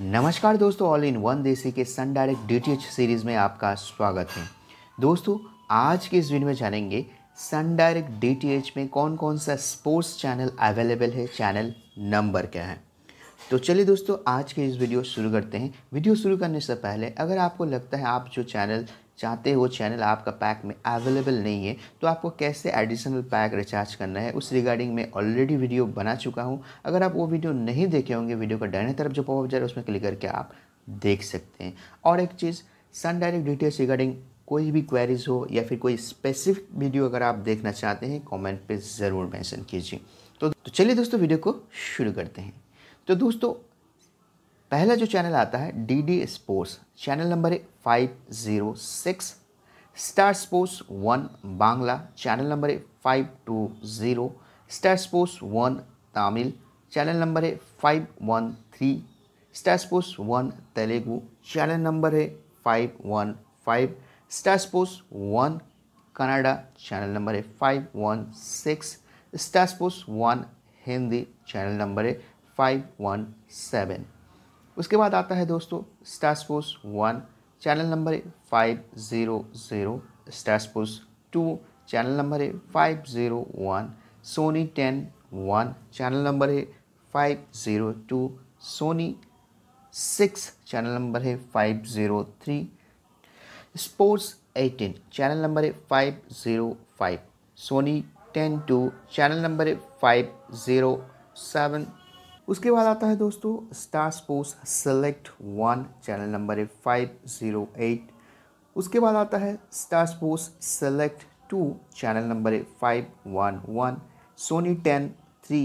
नमस्कार दोस्तों all in one देसी के सन डायरेक्ट डी सीरीज़ में आपका स्वागत है दोस्तों आज के इस वीडियो में जानेंगे सन डायरेक्ट डी में कौन कौन सा स्पोर्ट्स चैनल अवेलेबल है चैनल नंबर क्या है तो चलिए दोस्तों आज के इस वीडियो शुरू करते हैं वीडियो शुरू करने से पहले अगर आपको लगता है आप जो चैनल चाहते हो चैनल आपका पैक में अवेलेबल नहीं है तो आपको कैसे एडिशनल पैक रिचार्ज करना है उस रिगार्डिंग मैं ऑलरेडी वीडियो बना चुका हूँ अगर आप वो वीडियो नहीं देखे होंगे वीडियो का डाइने तरफ जो पॉपअप जा रहा है उसमें क्लिक करके आप देख सकते हैं और एक चीज़ सन डायरेक्ट डिटेल्स रिगार्डिंग कोई भी क्वेरीज हो या फिर कोई स्पेसिफिक वीडियो अगर आप देखना चाहते हैं कमेंट पे ज़रूर मेंशन कीजिए तो, तो चलिए दोस्तों वीडियो को शुरू करते हैं तो दोस्तों पहला जो चैनल आता है D D sports channel number है five zero six star sports one Bangla channel number है five two zero star sports one Tamil channel number है five one three star sports one Telugu channel number है five one five star sports one Kannada channel number है five one six star sports one Hindi channel number है five one seven उसके बाद आता है दोस्तों star sports one channel number है five zero zero star sports two channel number है five zero one Sony ten one channel number है five zero two Sony six channel number है five zero three sports eighteen channel number है five zero five Sony ten two channel number है five zero seven उसके बाद आता है दोस्तों star sports select one channel number है five zero eight उसके बाद आता है star sports select to channel number है five one one Sony ten three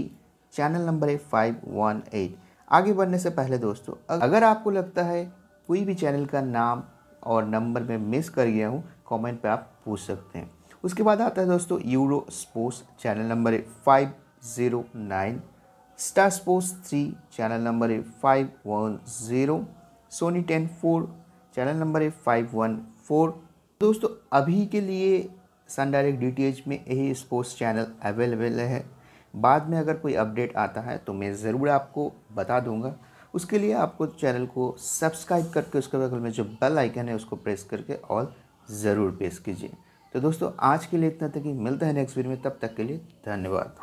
channel number है फाइव वन एट आगे बढ़ने से पहले दोस्तों अगर आपको लगता है कोई भी चैनल का नाम और नंबर में मिस कर गया हूँ कमेंट पे आप पूछ सकते हैं उसके बाद आता है दोस्तों यूरो स्पोर्ट्स चैनल नंबर है five zero nine Star Sports 3 channel number है 510 Sony 10 4 चैनल नंबर है 514 दोस्तों अभी के लिए सन डायरेक्ट डी में यही स्पोर्ट्स चैनल अवेलेबल है बाद में अगर कोई अपडेट आता है तो मैं ज़रूर आपको बता दूंगा उसके लिए आपको चैनल को सब्सक्राइब करके उसके बगल में जो बेल आइकन है उसको प्रेस करके ऑल ज़रूर प्रेस कीजिए तो दोस्तों आज के लिए इतना तक ही मिलता है नेक्स्ट वीडियो में तब तक के लिए धन्यवाद